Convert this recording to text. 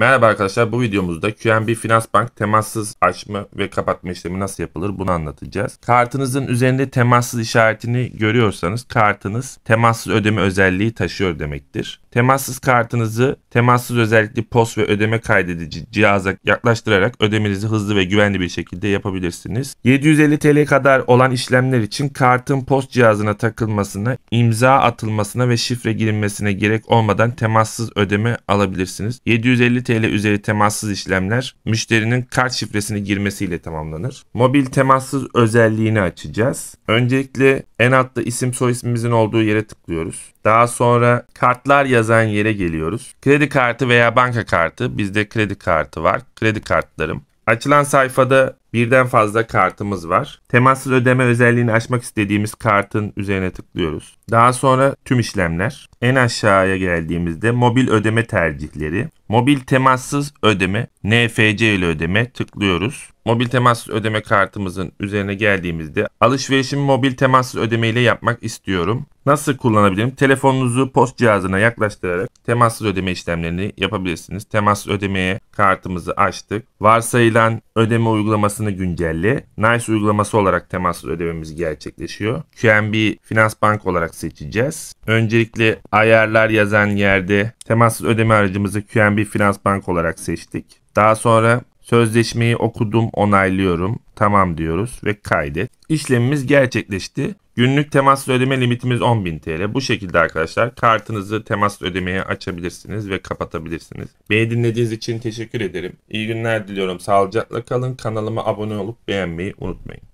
Merhaba arkadaşlar bu videomuzda QNB Finans Bank temassız açma ve kapatma işlemi nasıl yapılır bunu anlatacağız. Kartınızın üzerinde temassız işaretini görüyorsanız kartınız temassız ödeme özelliği taşıyor demektir. Temassız kartınızı temassız özellikli POS ve ödeme kaydedici cihaza yaklaştırarak ödemenizi hızlı ve güvenli bir şekilde yapabilirsiniz. 750 TL kadar olan işlemler için kartın POS cihazına takılmasına, imza atılmasına ve şifre girilmesine gerek olmadan temassız ödeme alabilirsiniz. 750 TL üzeri temassız işlemler müşterinin kart şifresini girmesiyle tamamlanır. Mobil temassız özelliğini açacağız. Öncelikle en altta isim soy ismimizin olduğu yere tıklıyoruz. Daha sonra kartlar yazan yere geliyoruz. Kredi kartı veya banka kartı. Bizde kredi kartı var. Kredi kartlarım. Açılan sayfada Birden fazla kartımız var. Temassız ödeme özelliğini açmak istediğimiz kartın üzerine tıklıyoruz. Daha sonra tüm işlemler. En aşağıya geldiğimizde mobil ödeme tercihleri. Mobil temassız ödeme, NFC ile ödeme tıklıyoruz. Mobil temassız ödeme kartımızın üzerine geldiğimizde alışverişimi mobil temassız ödeme ile yapmak istiyorum. Nasıl kullanabilirim? Telefonunuzu post cihazına yaklaştırarak temassız ödeme işlemlerini yapabilirsiniz. Temassız ödemeye kartımızı açtık. Varsayılan ödeme uygulamasını güncelle. NICE uygulaması olarak temassız ödememiz gerçekleşiyor. QNB Finans Bank olarak seçeceğiz. Öncelikle ayarlar yazan yerde temassız ödeme aracımızı QNB Finans Bank olarak seçtik. Daha sonra sözleşmeyi okudum onaylıyorum tamam diyoruz ve kaydet. İşlemimiz gerçekleşti. Günlük temaslı ödeme limitimiz 10.000 TL. Bu şekilde arkadaşlar kartınızı temaslı ödemeye açabilirsiniz ve kapatabilirsiniz. Beni dinlediğiniz için teşekkür ederim. İyi günler diliyorum. Sağlıcakla kalın. Kanalıma abone olup beğenmeyi unutmayın.